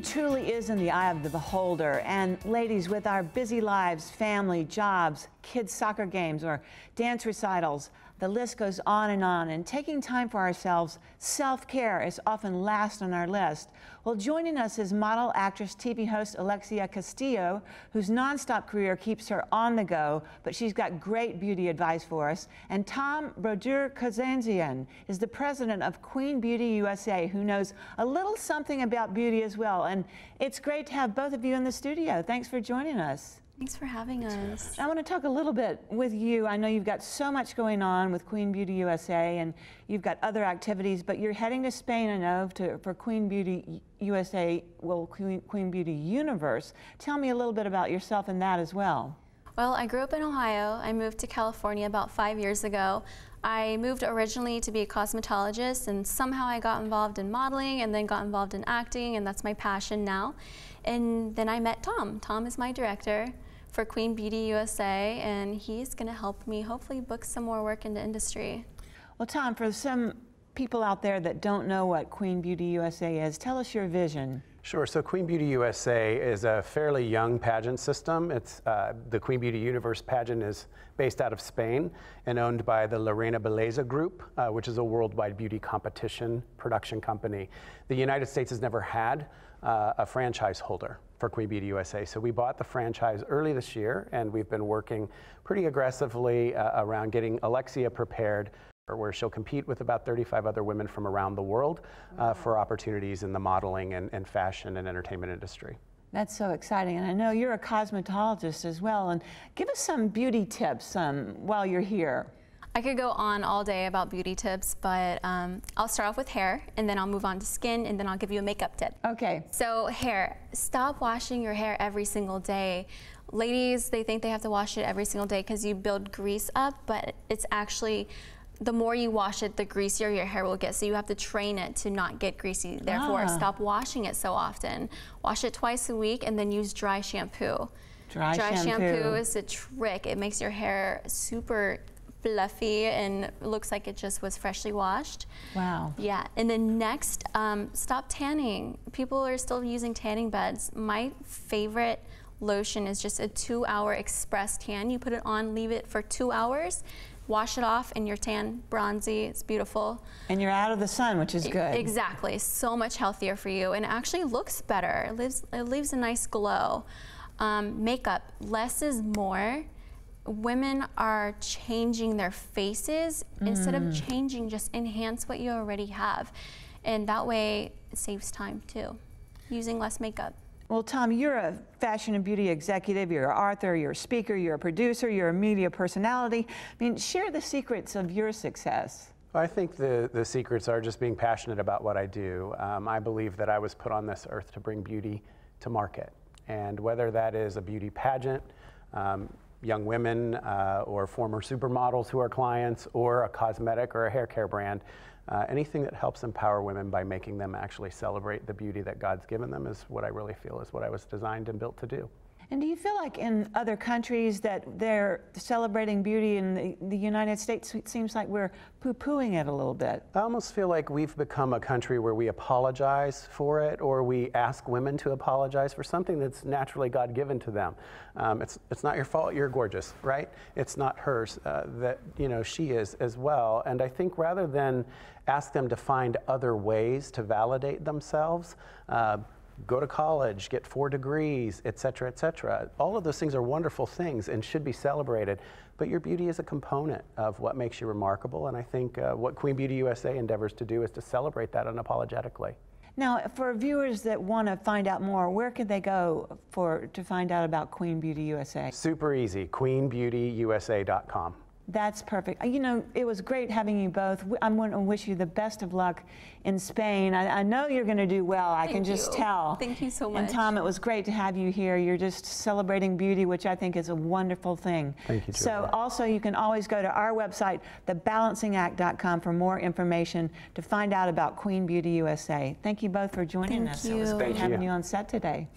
beauty truly is in the eye of the beholder. And ladies, with our busy lives, family, jobs, kids' soccer games, or dance recitals, the list goes on and on, and taking time for ourselves, self care, is often last on our list. Well, joining us is model, actress, TV host Alexia Castillo, whose nonstop career keeps her on the go, but she's got great beauty advice for us. And Tom Brodeur Kazanzian is the president of Queen Beauty USA, who knows a little something about beauty as well. And it's great to have both of you in the studio. Thanks for joining us. Thanks for having us. I want to talk a little bit with you. I know you've got so much going on with Queen Beauty USA and you've got other activities, but you're heading to Spain, I know, to, for Queen Beauty USA, well, Queen, Queen Beauty Universe. Tell me a little bit about yourself and that as well. Well, I grew up in Ohio. I moved to California about five years ago. I moved originally to be a cosmetologist, and somehow I got involved in modeling and then got involved in acting, and that's my passion now. And then I met Tom. Tom is my director for Queen Beauty USA, and he's going to help me hopefully book some more work into industry. Well, Tom, for some people out there that don't know what Queen Beauty USA is, tell us your vision. Sure. So Queen Beauty USA is a fairly young pageant system. It's uh, the Queen Beauty Universe pageant is based out of Spain and owned by the Lorena Beleza Group, uh, which is a worldwide beauty competition production company. The United States has never had uh, a franchise holder for Queen Beauty USA. So we bought the franchise early this year, and we've been working pretty aggressively uh, around getting Alexia prepared where she'll compete with about 35 other women from around the world uh, for opportunities in the modeling and, and, fashion and entertainment industry. That's so exciting. And I know you're a cosmetologist as well. And give us some beauty tips um, while you're here. I could go on all day about beauty tips, but um, I'll start off with hair and then I'll move on to skin and then I'll give you a makeup tip. Okay. So, hair. Stop washing your hair every single day ladies they think they have to wash it every single day because you build grease up but it's actually the more you wash it, the greasier your hair will get. So you have to train it to not get greasy. Therefore, ah. stop washing it so often. Wash it twice a week and then use dry shampoo. Dry, dry shampoo. shampoo is a trick. It makes your hair super fluffy and looks like it just was freshly washed. Wow. Yeah, and then next, um, stop tanning. People are still using tanning beds. My favorite lotion is just a two hour express tan. You put it on, leave it for two hours, wash it off and you're tan, bronzy, it's beautiful. And you're out of the sun, which is good. Exactly, so much healthier for you and it actually looks better. It leaves, it leaves a nice glow. Um, makeup, less is more. Women are changing their faces mm. instead of mm. changing, just enhance what you already have. And that way it saves time too, using less makeup. Well, Tom, you're a fashion and beauty executive, you're an author, you're a speaker, you're a producer, you're a media personality. I mean, share the secrets of your success. I think the, the secrets are just being passionate about what I do. Um, I believe that I was put on this earth to bring beauty to market. And whether that is a beauty pageant, um, young women uh, or former supermodels who are clients or a cosmetic or a hair care brand. Uh, anything that helps empower women by making them actually celebrate the beauty that God's given them is what I really feel is what I was designed and built to do. And do you feel like in other countries that they're celebrating beauty in the, the United States, it seems like we're poo pooing it a little bit? I almost feel like we've become a country where we apologize for it or we ask women to apologize for something that's naturally God given to them. Um, it's, it's not your fault, you're gorgeous, right? It's not hers, uh, that, you know, she is as well. And I think rather than ask them to find other ways to validate themselves, uh, go to college, get four degrees, et cetera, et cetera. All of those things are wonderful things and should be celebrated, but your beauty is a component of what makes you remarkable, and I think uh, what Queen Beauty USA endeavors to do is to celebrate that unapologetically. Now, for viewers that want to find out more, where can they go for to find out about Queen Beauty USA? Super easy, queenbeautyusa.com. That's perfect. You know, it was great having you both. I'm going to wish you the best of luck in Spain. I, I know you're going to do well. I can just tell. Thank you so much. And Tom, it was great to have you here. You're just celebrating beauty, which I think is a wonderful thing. Thank you. So also, you can always go to our website, thebalancingact.com, for more information to find out about Queen Beauty USA. Thank you both for joining Thank us. You. It was great Thank having you. you on set today.